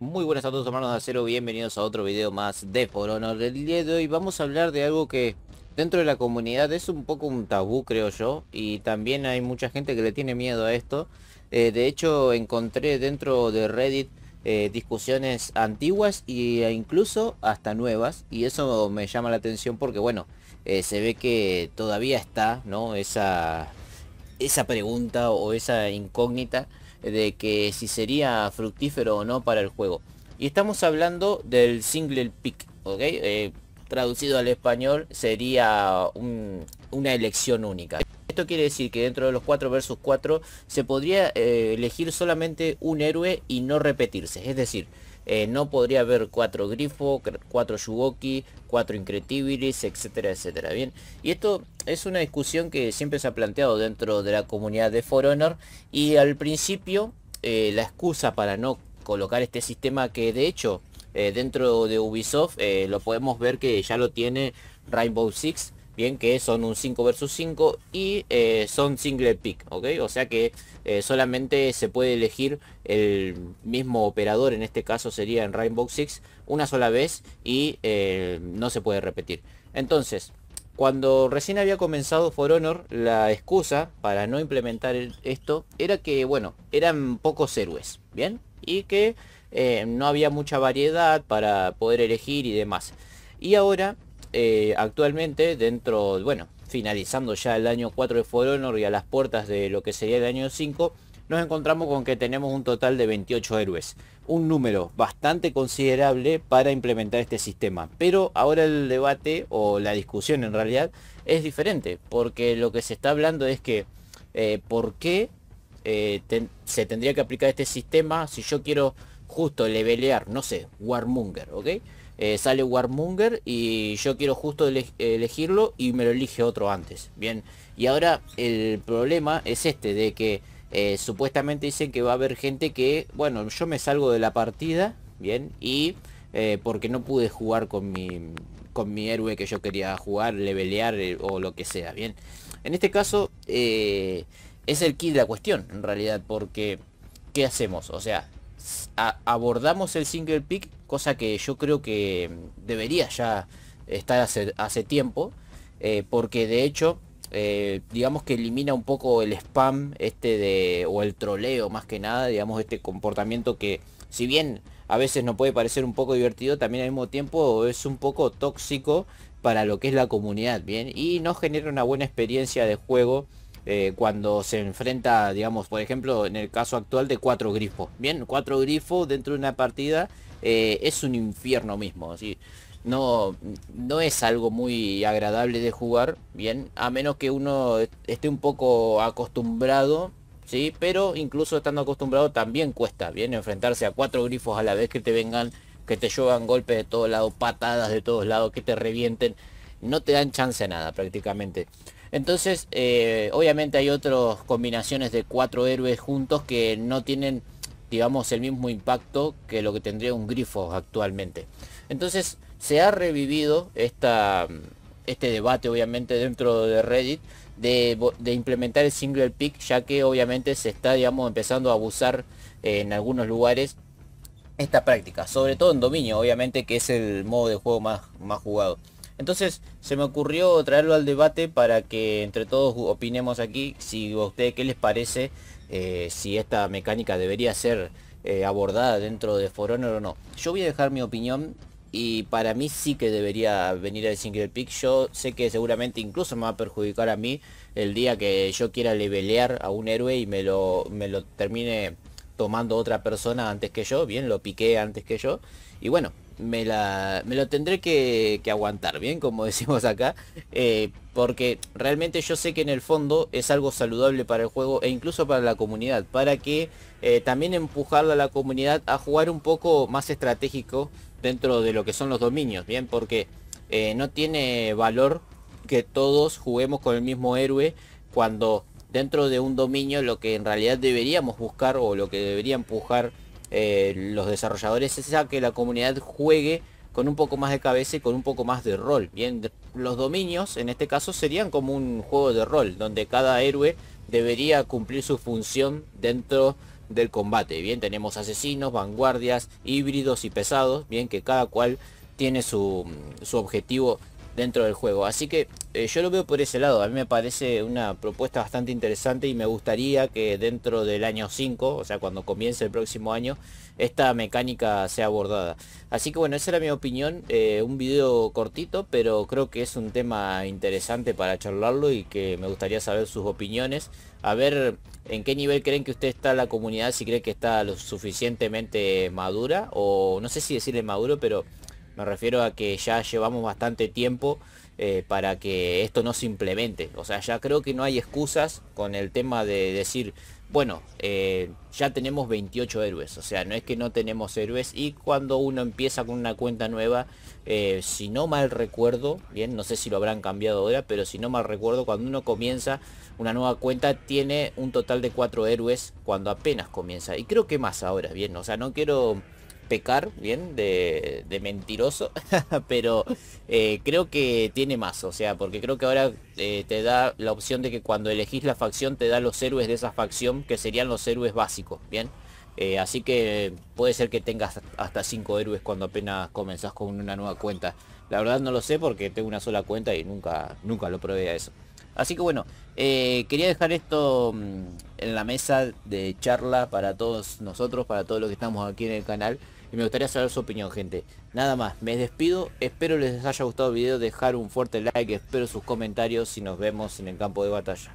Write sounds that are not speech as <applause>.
Muy buenas a todos hermanos de acero, bienvenidos a otro video más de Por Honor El día de hoy vamos a hablar de algo que dentro de la comunidad es un poco un tabú creo yo Y también hay mucha gente que le tiene miedo a esto eh, De hecho encontré dentro de Reddit eh, discusiones antiguas e incluso hasta nuevas Y eso me llama la atención porque bueno, eh, se ve que todavía está ¿no? esa, esa pregunta o esa incógnita de que si sería fructífero o no para el juego. Y estamos hablando del single pick, ¿ok? Eh, traducido al español sería una elección única. Esto quiere decir que dentro de los 4 versus 4 se podría eh, elegir solamente un héroe y no repetirse. Es decir, eh, no podría haber 4 Grifo, 4 Yugoki, 4 Incredibilis, etcétera, etcétera. Bien, y esto es una discusión que siempre se ha planteado dentro de la comunidad de For Honor y al principio eh, la excusa para no colocar este sistema que de hecho dentro de Ubisoft lo podemos ver que ya lo tiene Rainbow Six Bien, que son un 5 versus 5 y eh, son single pick, ¿ok? O sea que eh, solamente se puede elegir el mismo operador, en este caso sería en Rainbow Six, una sola vez y eh, no se puede repetir. Entonces, cuando recién había comenzado For Honor, la excusa para no implementar esto era que, bueno, eran pocos héroes, ¿bien? Y que no había mucha variedad para poder elegir y demás. Y ahora eh, actualmente dentro, bueno, finalizando ya el año 4 de For Honor y a las puertas de lo que sería el año 5, nos encontramos con que tenemos un total de 28 héroes. Un número bastante considerable para implementar este sistema. Pero ahora el debate o la discusión en realidad es diferente. Porque lo que se está hablando es que eh, por qué eh, se tendría que aplicar este sistema si yo quiero justo levelear, no sé, Warmonger, ¿ok? Eh, sale Warmonger y yo quiero justo elegirlo y me lo elige otro antes. Bien, y ahora el problema es este, de que eh, supuestamente dicen que va a haber gente que, bueno, yo me salgo de la partida, bien, y eh, porque no pude jugar con mi, con mi héroe que yo quería jugar, levelear o lo que sea, bien. En este caso, es el kit de la cuestión, en realidad, porque, ¿qué hacemos? O sea, abordamos el single pick, cosa que yo creo que debería ya estar hace, tiempo, eh, porque de hecho, eh, digamos que elimina un poco el spam este de, o el troleo más que nada, digamos, este comportamiento que si bien a veces nos puede parecer un poco divertido, también al mismo tiempo es un poco tóxico para lo que es la comunidad, ¿bien? Y no genera una buena experiencia de juego eh, cuando se enfrenta, digamos, por ejemplo, en el caso actual de cuatro grifos. Bien, cuatro grifos dentro de una partida eh, es un infierno mismo. ¿sí? No, no es algo muy agradable de jugar, bien, a menos que uno esté un poco acostumbrado. Sí, pero incluso estando acostumbrado también cuesta, bien, enfrentarse a cuatro grifos a la vez que te vengan, que te llevan golpes de todos lados, patadas de todos lados, que te revienten, no te dan chance a nada prácticamente. Entonces, eh, obviamente hay otras combinaciones de cuatro héroes juntos que no tienen, digamos, el mismo impacto que lo que tendría un grifo actualmente. Entonces, se ha revivido esta, este debate, obviamente, dentro de Reddit de, implementar el single pick, ya que obviamente se está, digamos, empezando a abusar eh, en algunos lugares esta práctica, sobre todo en dominio, obviamente, que es el modo de juego más, más jugado. Entonces se me ocurrió traerlo al debate para que entre todos opinemos aquí si a ustedes qué les parece eh, si esta mecánica debería ser eh, abordada dentro de For Honor o no. Yo voy a dejar mi opinión y para mí sí que debería venir el single pick. Yo sé que seguramente incluso me va a perjudicar a mí el día que yo quiera levelear a un héroe y me lo, me lo termine tomando otra persona antes que yo. Bien, lo piqué antes que yo. Y bueno, me, la, me lo tendré que, aguantar, ¿bien? <laughs> Como decimos acá. Eh, porque realmente yo sé que en el fondo es algo saludable para el juego e incluso para la comunidad. Para que eh, también empujarla a la comunidad a jugar un poco más estratégico dentro de lo que son los dominios, ¿bien? Porque eh, no tiene valor que todos juguemos con el mismo héroe cuando dentro de un dominio lo que en realidad deberíamos buscar o lo que debería empujar eh, los desarrolladores es a que la comunidad juegue con un poco más de cabeza y con un poco más de rol. Bien, los dominios en este caso serían como un juego de rol, donde cada héroe debería cumplir su función dentro del combate. Bien, tenemos asesinos, vanguardias, híbridos y pesados, bien que cada cual tiene su, su objetivo dentro del juego. Así que eh, yo lo veo por ese lado. A mí me parece una propuesta bastante interesante y me gustaría que dentro del año 5, o sea, cuando comience el próximo año, esta mecánica sea abordada. Así que bueno, esa era mi opinión. Eh, un video cortito, pero creo que es un tema interesante para charlarlo y que me gustaría saber sus opiniones. A ver en qué nivel creen que usted está la comunidad, si cree que está lo suficientemente madura o no sé si decirle maduro, pero me refiero a que ya llevamos bastante tiempo eh, para que esto no se implemente. O sea, ya creo que no hay excusas con el tema de decir, bueno, eh, ya tenemos 28 héroes. O sea, no es que no tenemos héroes. Y cuando uno empieza con una cuenta nueva, eh, si no mal recuerdo, bien, no sé si lo habrán cambiado ahora, pero si no mal recuerdo, cuando uno comienza una nueva cuenta, tiene un total de 4 héroes cuando apenas comienza. Y creo que más ahora, bien, o sea, no quiero pecar, bien, de, de mentiroso, <laughs> pero eh, creo que tiene más, o sea, porque creo que ahora eh, te da la opción de que cuando elegís la facción te da los héroes de esa facción, que serían los héroes básicos, bien. Eh, así que puede ser que tengas hasta 5 héroes cuando apenas comenzás con una nueva cuenta. La verdad no lo sé porque tengo una sola cuenta y nunca, nunca lo probé a eso. Así que bueno, eh, quería dejar esto mm, en la mesa de charla para todos nosotros, para todos los que estamos aquí en el canal. Y me gustaría saber su opinión, gente. Nada más, me despido. Espero les haya gustado el video. Dejar un fuerte like, espero sus comentarios y nos vemos en el campo de batalla.